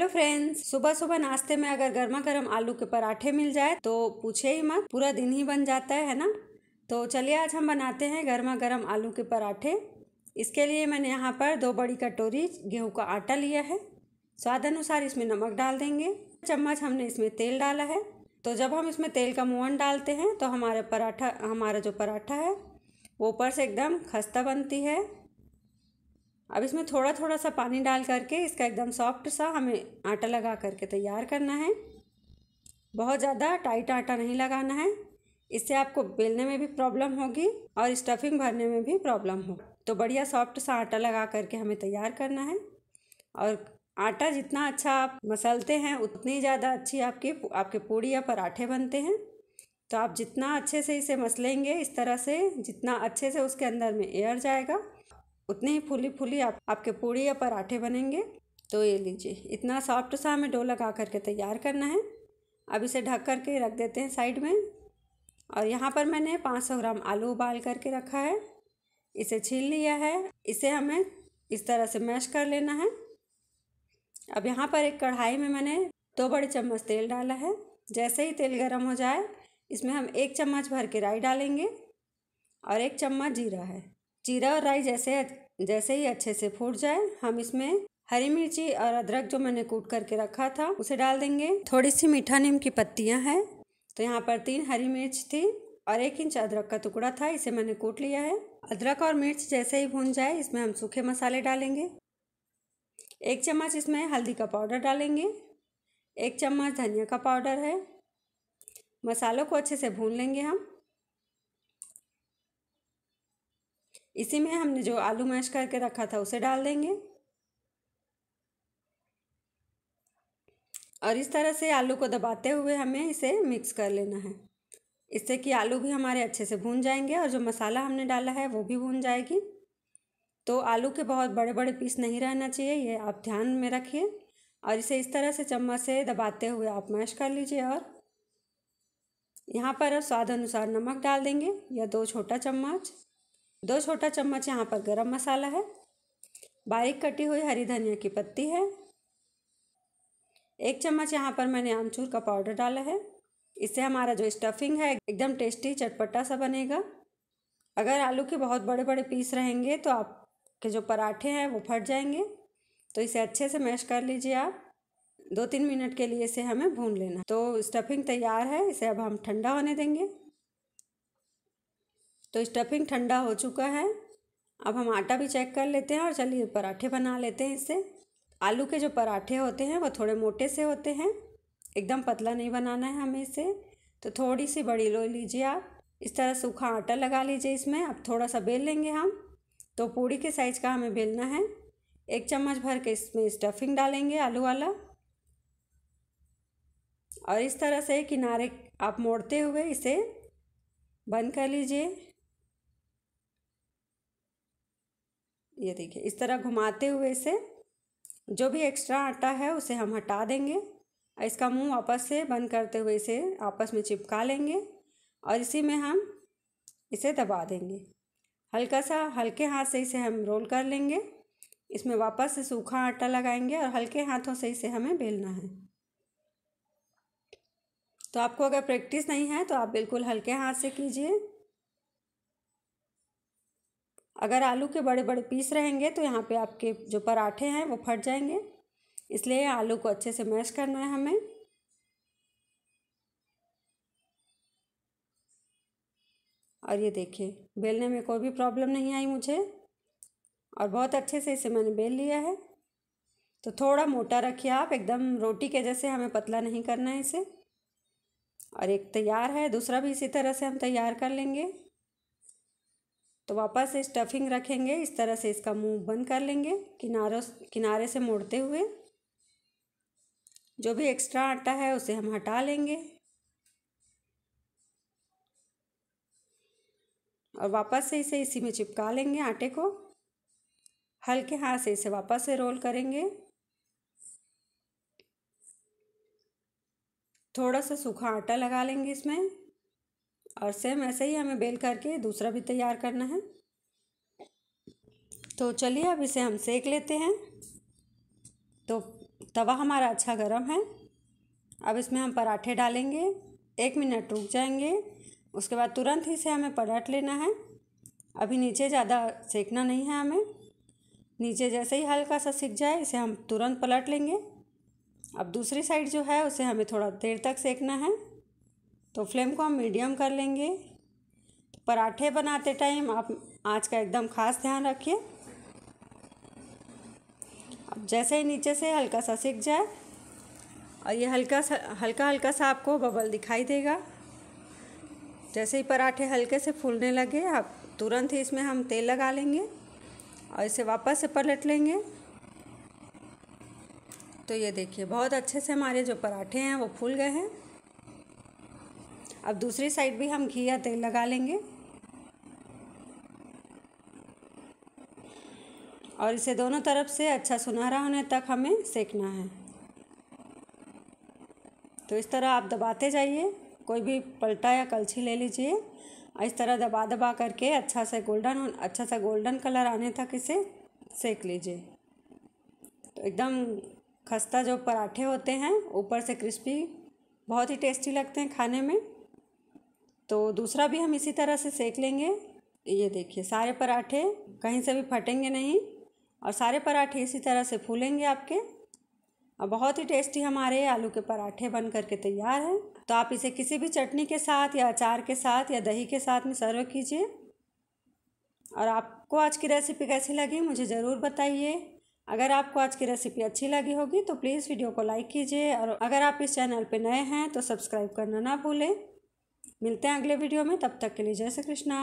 hello friends सुबह सुबह नाश्ते में अगर गर्मा गर्म आलू के पराठे मिल जाए तो पूछे ही मत पूरा दिन ही बन जाता है ना तो चलिए आज हम बनाते हैं गर्मा गर्म आलू के पराठे इसके लिए मैंने यहाँ पर दो बड़ी कटोरी गेहूं का आटा लिया है स्वाद अनुसार इसमें नमक डाल देंगे चम्मच हमने इसमें तेल डाला है तो जब हम इसमें तेल का मोहन डालते हैं तो हमारा पराठा हमारा जो पराठा है वो ऊपर से एकदम खस्ता बनती है अब इसमें थोड़ा थोड़ा सा पानी डाल करके इसका एकदम सॉफ्ट सा हमें आटा लगा करके तैयार करना है बहुत ज़्यादा टाइट आटा नहीं लगाना है इससे आपको बेलने में भी प्रॉब्लम होगी और स्टफिंग भरने में भी प्रॉब्लम हो तो बढ़िया सॉफ्ट सा आटा लगा करके हमें तैयार करना है और आटा जितना अच्छा आप मसलते हैं उतनी ज़्यादा अच्छी आपकी आपके पूड़ी या पराठे बनते हैं तो आप जितना अच्छे से इसे मसलेंगे इस तरह से जितना अच्छे से उसके अंदर में एयर जाएगा उतने ही फूली फूली आप आपके पूड़ी या पराठे बनेंगे तो ये लीजिए इतना सॉफ्ट सा हमें डो लगा करके तैयार करना है अब इसे ढक करके रख देते हैं साइड में और यहाँ पर मैंने 500 ग्राम आलू उबाल करके रखा है इसे छील लिया है इसे हमें इस तरह से मैश कर लेना है अब यहाँ पर एक कढ़ाई में मैंने दो बड़े चम्मच तेल डाला है जैसे ही तेल गर्म हो जाए इसमें हम एक चम्मच भर के राई डालेंगे और एक चम्मच जीरा है जीरा और राई जैसे जैसे ही अच्छे से फूट जाए हम इसमें हरी मिर्ची और अदरक जो मैंने कूट करके रखा था उसे डाल देंगे थोड़ी सी मीठा नीम की पत्तियां हैं तो यहाँ पर तीन हरी मिर्च थी और एक इंच अदरक का टुकड़ा था इसे मैंने कूट लिया है अदरक और मिर्च जैसे ही भून जाए इसमें हम सूखे मसाले डालेंगे एक चम्मच इसमें हल्दी का पाउडर डालेंगे एक चम्मच धनिया का पाउडर है मसालों को अच्छे से भून लेंगे हम इसी में हमने जो आलू मैश करके रखा था उसे डाल देंगे और इस तरह से आलू को दबाते हुए हमें इसे मिक्स कर लेना है इससे कि आलू भी हमारे अच्छे से भून जाएंगे और जो मसाला हमने डाला है वो भी भून जाएगी तो आलू के बहुत बड़े बड़े पीस नहीं रहना चाहिए ये आप ध्यान में रखिए और इसे इस तरह से चम्मच से दबाते हुए आप मैश कर लीजिए और यहाँ पर स्वाद अनुसार नमक डाल देंगे या दो छोटा चम्मच दो छोटा चम्मच यहाँ पर गरम मसाला है बारीक कटी हुई हरी धनिया की पत्ती है एक चम्मच यहाँ पर मैंने आमचूर का पाउडर डाला है इससे हमारा जो स्टफिंग है एकदम टेस्टी चटपटा सा बनेगा अगर आलू के बहुत बड़े बड़े पीस रहेंगे तो आपके जो पराठे हैं वो फट जाएंगे तो इसे अच्छे से मैश कर लीजिए आप दो तीन मिनट के लिए इसे हमें भून लेना तो स्टफिंग तैयार है इसे अब हम ठंडा होने देंगे तो स्टफिंग ठंडा हो चुका है अब हम आटा भी चेक कर लेते हैं और चलिए पराठे बना लेते हैं इससे आलू के जो पराठे होते हैं वो थोड़े मोटे से होते हैं एकदम पतला नहीं बनाना है हमें इसे तो थोड़ी सी बड़ी लो लीजिए आप इस तरह सूखा आटा लगा लीजिए इसमें अब थोड़ा सा बेल लेंगे हम तो पूड़ी के साइज़ का हमें बेलना है एक चम्मच भर के इसमें स्टफिंग डालेंगे आलू वाला और इस तरह से किनारे आप मोड़ते हुए इसे बंद कर लीजिए ये देखिए इस तरह घुमाते हुए इसे जो भी एक्स्ट्रा आटा है उसे हम हटा देंगे इसका मुंह वापस से बंद करते हुए इसे आपस में चिपका लेंगे और इसी में हम इसे दबा देंगे हल्का सा हल्के हाथ से इसे हम रोल कर लेंगे इसमें वापस से सूखा आटा लगाएंगे और हल्के हाथों से इसे हमें बेलना है तो आपको अगर प्रैक्टिस नहीं है तो आप बिल्कुल हल्के हाथ से कीजिए अगर आलू के बड़े बड़े पीस रहेंगे तो यहाँ पे आपके जो पराठे हैं वो फट जाएंगे इसलिए आलू को अच्छे से मैश करना है हमें और ये देखिए बेलने में कोई भी प्रॉब्लम नहीं आई मुझे और बहुत अच्छे से इसे मैंने बेल लिया है तो थोड़ा मोटा रखिए आप एकदम रोटी के जैसे हमें पतला नहीं करना है इसे और एक तैयार है दूसरा भी इसी तरह से हम तैयार कर लेंगे तो वापस से स्टफिंग रखेंगे इस तरह से इसका मुंह बंद कर लेंगे किनारों किनारे से मोड़ते हुए जो भी एक्स्ट्रा आटा है उसे हम हटा लेंगे और वापस से इसे इसी में चिपका लेंगे आटे को हल्के हाथ से इसे वापस से रोल करेंगे थोड़ा सा सूखा आटा लगा लेंगे इसमें और सेम ऐसे ही हमें बेल करके दूसरा भी तैयार करना है तो चलिए अब इसे हम सेक लेते हैं तो तवा हमारा अच्छा गर्म है अब इसमें हम पराठे डालेंगे एक मिनट रुक जाएंगे उसके बाद तुरंत ही से हमें पलट लेना है अभी नीचे ज़्यादा सेकना नहीं है हमें नीचे जैसे ही हल्का सा सिक जाए इसे हम तुरंत पलट लेंगे अब दूसरी साइड जो है उसे हमें थोड़ा देर तक सेकना है तो फ्लेम को हम मीडियम कर लेंगे पराठे बनाते टाइम आप आँच का एकदम खास ध्यान रखिए अब जैसे ही नीचे से हल्का सा सिक जाए और ये हल्का सा हल्का हल्का सा आपको बबल दिखाई देगा जैसे ही पराठे हल्के से फूलने लगे आप तुरंत ही इसमें हम तेल लगा लेंगे और इसे वापस से पलट लेंगे तो ये देखिए बहुत अच्छे से हमारे जो पराठे हैं वो फूल गए हैं अब दूसरी साइड भी हम घी या तेल लगा लेंगे और इसे दोनों तरफ से अच्छा सुनहरा होने तक हमें सेकना है तो इस तरह आप दबाते जाइए कोई भी पलटा या कलछी ले लीजिए और इस तरह दबा दबा करके अच्छा सा गोल्डन अच्छा सा गोल्डन कलर आने तक इसे सेक लीजिए तो एकदम खस्ता जो पराठे होते हैं ऊपर से क्रिस्पी बहुत ही टेस्टी लगते हैं खाने में तो दूसरा भी हम इसी तरह से सेक लेंगे ये देखिए सारे पराठे कहीं से भी फटेंगे नहीं और सारे पराठे इसी तरह से फूलेंगे आपके और बहुत ही टेस्टी हमारे आलू के पराठे बन करके तैयार हैं तो आप इसे किसी भी चटनी के साथ या अचार के साथ या दही के साथ में सर्व कीजिए और आपको आज की रेसिपी कैसी लगी मुझे ज़रूर बताइए अगर आपको आज की रेसिपी अच्छी लगी होगी तो प्लीज़ वीडियो को लाइक कीजिए और अगर आप इस चैनल पर नए हैं तो सब्सक्राइब करना ना भूलें मिलते हैं अगले वीडियो में तब तक के लिए जय श्री कृष्णा